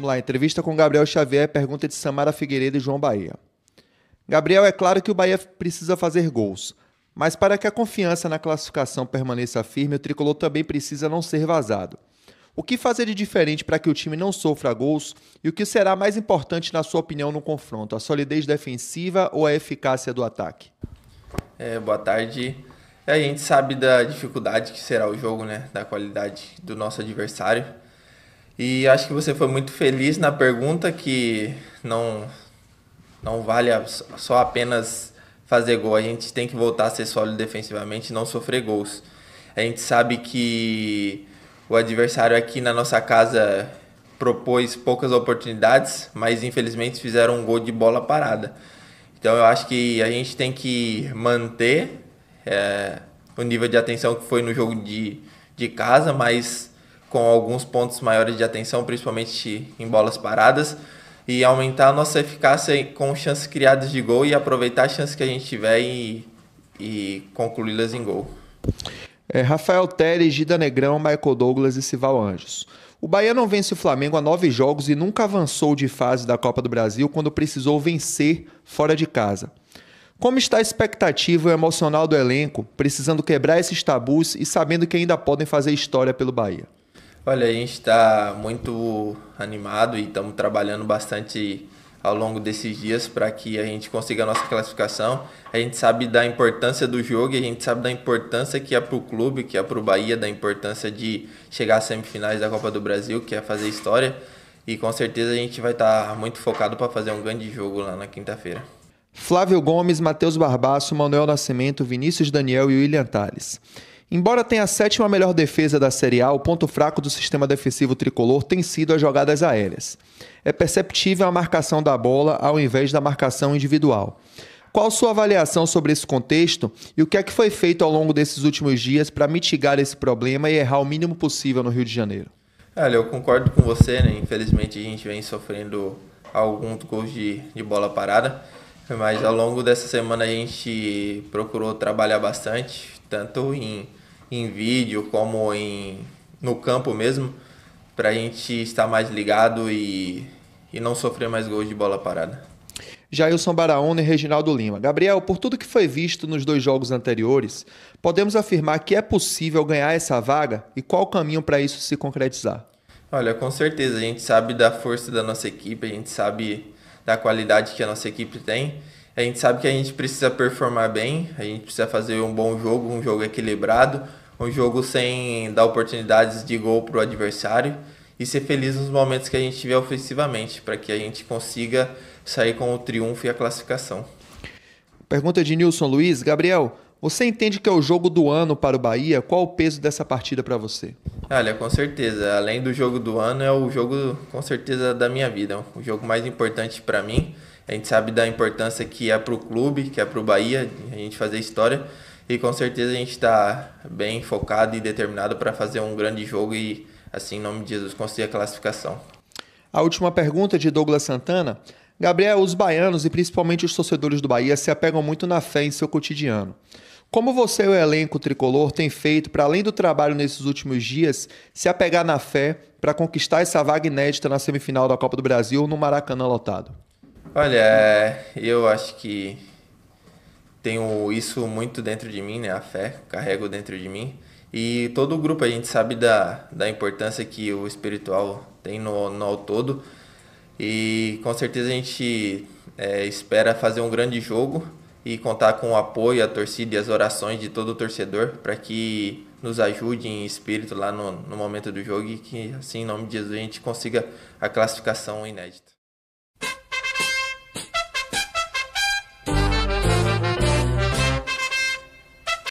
Vamos lá, entrevista com Gabriel Xavier, pergunta de Samara Figueiredo e João Bahia. Gabriel, é claro que o Bahia precisa fazer gols, mas para que a confiança na classificação permaneça firme, o tricolor também precisa não ser vazado. O que fazer de diferente para que o time não sofra gols e o que será mais importante, na sua opinião, no confronto? A solidez defensiva ou a eficácia do ataque? É, boa tarde. A gente sabe da dificuldade que será o jogo, né? da qualidade do nosso adversário. E acho que você foi muito feliz na pergunta que não não vale só apenas fazer gol, a gente tem que voltar a ser sólido defensivamente e não sofrer gols. A gente sabe que o adversário aqui na nossa casa propôs poucas oportunidades, mas infelizmente fizeram um gol de bola parada. Então eu acho que a gente tem que manter é, o nível de atenção que foi no jogo de, de casa, mas com alguns pontos maiores de atenção, principalmente em bolas paradas, e aumentar a nossa eficácia com chances criadas de gol e aproveitar as chances que a gente tiver e, e concluí-las em gol. É, Rafael Teres, Gida Negrão, Michael Douglas e Sival Anjos. O Bahia não vence o Flamengo há nove jogos e nunca avançou de fase da Copa do Brasil quando precisou vencer fora de casa. Como está a expectativa e o emocional do elenco, precisando quebrar esses tabus e sabendo que ainda podem fazer história pelo Bahia? Olha, a gente está muito animado e estamos trabalhando bastante ao longo desses dias para que a gente consiga a nossa classificação. A gente sabe da importância do jogo e a gente sabe da importância que é para o clube, que é para o Bahia, da importância de chegar às semifinais da Copa do Brasil, que é fazer história. E com certeza a gente vai estar tá muito focado para fazer um grande jogo lá na quinta-feira. Flávio Gomes, Matheus Barbaço, Manuel Nascimento, Vinícius Daniel e William Tales. Embora tenha a sétima melhor defesa da Série A, o ponto fraco do sistema defensivo tricolor tem sido as jogadas aéreas. É perceptível a marcação da bola ao invés da marcação individual. Qual sua avaliação sobre esse contexto e o que é que foi feito ao longo desses últimos dias para mitigar esse problema e errar o mínimo possível no Rio de Janeiro? Olha, eu concordo com você, né? Infelizmente a gente vem sofrendo alguns gols de, de bola parada. Mas ao longo dessa semana a gente procurou trabalhar bastante, tanto em em vídeo como em no campo mesmo, para a gente estar mais ligado e, e não sofrer mais gols de bola parada. Jailson Baraona e Reginaldo Lima. Gabriel, por tudo que foi visto nos dois jogos anteriores, podemos afirmar que é possível ganhar essa vaga e qual o caminho para isso se concretizar? Olha, com certeza, a gente sabe da força da nossa equipe, a gente sabe da qualidade que a nossa equipe tem, a gente sabe que a gente precisa performar bem, a gente precisa fazer um bom jogo, um jogo equilibrado, um jogo sem dar oportunidades de gol para o adversário e ser feliz nos momentos que a gente tiver ofensivamente, para que a gente consiga sair com o triunfo e a classificação. Pergunta de Nilson Luiz. Gabriel, você entende que é o jogo do ano para o Bahia? Qual o peso dessa partida para você? Olha, com certeza. Além do jogo do ano, é o jogo, com certeza, da minha vida. É o jogo mais importante para mim. A gente sabe da importância que é para o clube, que é para o Bahia, a gente fazer história. E com certeza a gente está bem focado e determinado para fazer um grande jogo e, assim, em nome de Jesus, conseguir a classificação. A última pergunta é de Douglas Santana. Gabriel, os baianos e principalmente os torcedores do Bahia se apegam muito na fé em seu cotidiano. Como você e o elenco tricolor tem feito para além do trabalho nesses últimos dias, se apegar na fé para conquistar essa vaga inédita na semifinal da Copa do Brasil no Maracanã lotado? Olha, é, eu acho que tenho isso muito dentro de mim, né? A fé, carrego dentro de mim. E todo o grupo a gente sabe da, da importância que o espiritual tem no, no ao todo. E com certeza a gente é, espera fazer um grande jogo e contar com o apoio, a torcida e as orações de todo o torcedor para que nos ajude em espírito lá no, no momento do jogo e que assim, em nome de Jesus, a gente consiga a classificação inédita.